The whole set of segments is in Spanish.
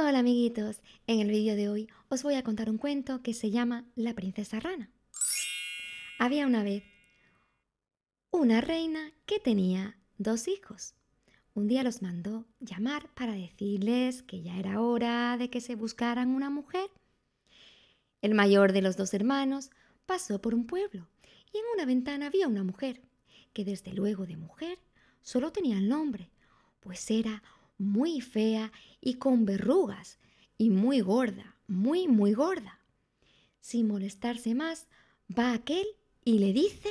Hola amiguitos, en el vídeo de hoy os voy a contar un cuento que se llama La princesa rana. Había una vez una reina que tenía dos hijos. Un día los mandó llamar para decirles que ya era hora de que se buscaran una mujer. El mayor de los dos hermanos pasó por un pueblo y en una ventana había una mujer, que desde luego de mujer solo tenía el nombre, pues era muy fea y con verrugas, y muy gorda, muy, muy gorda. Sin molestarse más, va aquel y le dice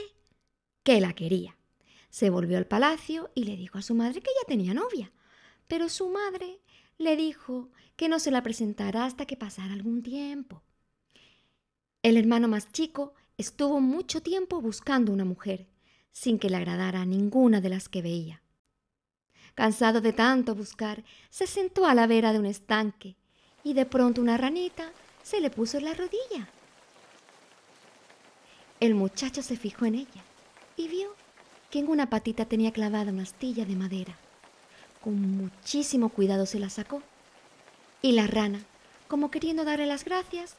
que la quería. Se volvió al palacio y le dijo a su madre que ya tenía novia, pero su madre le dijo que no se la presentara hasta que pasara algún tiempo. El hermano más chico estuvo mucho tiempo buscando una mujer, sin que le agradara a ninguna de las que veía. Cansado de tanto buscar, se sentó a la vera de un estanque y de pronto una ranita se le puso en la rodilla. El muchacho se fijó en ella y vio que en una patita tenía clavada una astilla de madera. Con muchísimo cuidado se la sacó y la rana, como queriendo darle las gracias,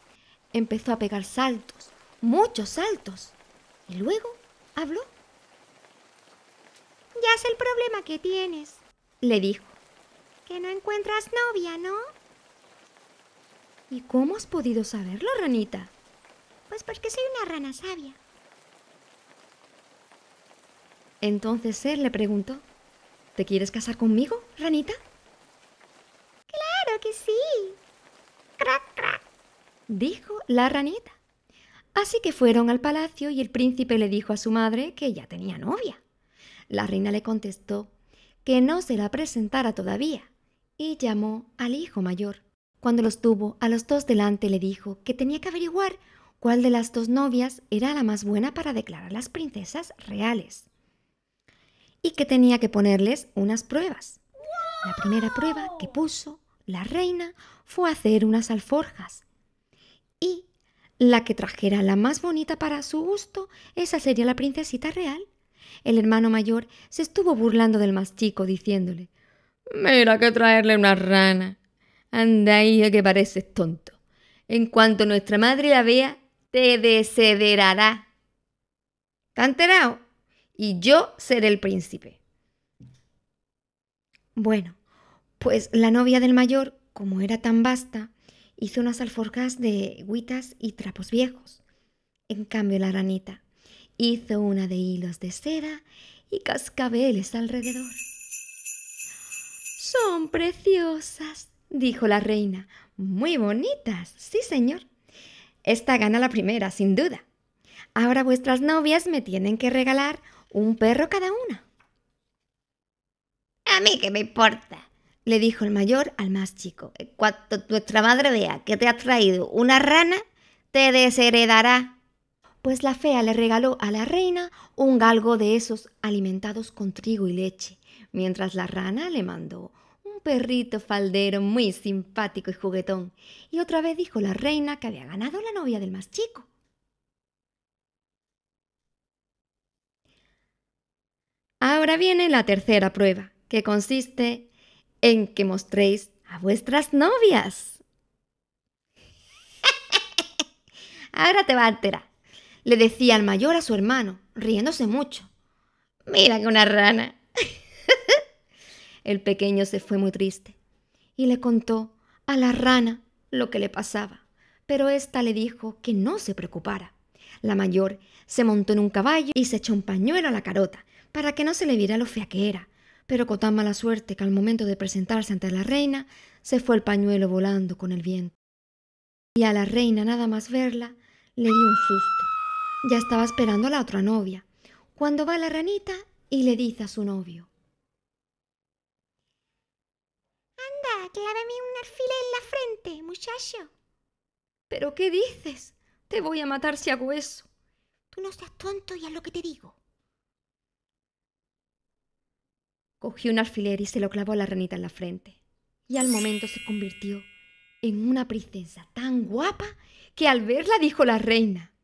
empezó a pegar saltos, muchos saltos, y luego habló. Ya es el problema que tienes, le dijo. Que no encuentras novia, ¿no? ¿Y cómo has podido saberlo, ranita? Pues porque soy una rana sabia. Entonces él le preguntó, ¿te quieres casar conmigo, ranita? Claro que sí. Crac, crac, dijo la ranita. Así que fueron al palacio y el príncipe le dijo a su madre que ya tenía novia. La reina le contestó que no se la presentara todavía, y llamó al hijo mayor. Cuando los tuvo a los dos delante le dijo que tenía que averiguar cuál de las dos novias era la más buena para declarar las princesas reales y que tenía que ponerles unas pruebas. La primera prueba que puso la reina fue hacer unas alforjas y la que trajera la más bonita para su gusto, esa sería la princesita real el hermano mayor se estuvo burlando del más chico, diciéndole Mira que traerle una rana. Anda, hija, que pareces tonto. En cuanto nuestra madre la vea, te desederará. ¿Te Y yo seré el príncipe. Bueno, pues la novia del mayor, como era tan vasta, hizo unas alforjas de guitas y trapos viejos. En cambio, la ranita Hizo una de hilos de seda y cascabeles alrededor. Son preciosas, dijo la reina. Muy bonitas, sí señor. Esta gana la primera, sin duda. Ahora vuestras novias me tienen que regalar un perro cada una. A mí que me importa, le dijo el mayor al más chico. Cuando vuestra madre vea que te ha traído una rana, te desheredará pues la fea le regaló a la reina un galgo de esos alimentados con trigo y leche, mientras la rana le mandó un perrito faldero muy simpático y juguetón, y otra vez dijo la reina que había ganado la novia del más chico. Ahora viene la tercera prueba, que consiste en que mostréis a vuestras novias. Ahora te va a enterar le decía al mayor a su hermano, riéndose mucho. Mira que una rana. el pequeño se fue muy triste y le contó a la rana lo que le pasaba, pero ésta le dijo que no se preocupara. La mayor se montó en un caballo y se echó un pañuelo a la carota para que no se le viera lo fea que era, pero con tan mala suerte que al momento de presentarse ante la reina se fue el pañuelo volando con el viento. Y a la reina nada más verla le dio un susto ya estaba esperando a la otra novia, cuando va la ranita y le dice a su novio. Anda, clávame un alfiler en la frente, muchacho. ¿Pero qué dices? Te voy a matar si hago eso. Tú no seas tonto y haz lo que te digo. Cogió un alfiler y se lo clavó a la ranita en la frente. Y al momento se convirtió en una princesa tan guapa que al verla dijo la reina.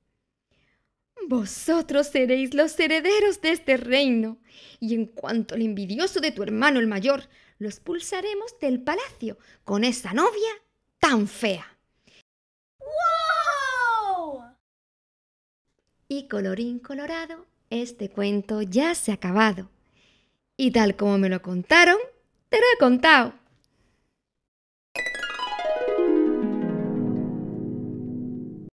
Vosotros seréis los herederos de este reino, y en cuanto al envidioso de tu hermano el mayor, lo expulsaremos del palacio con esa novia tan fea. ¡Wow! Y colorín colorado, este cuento ya se ha acabado. Y tal como me lo contaron, te lo he contado.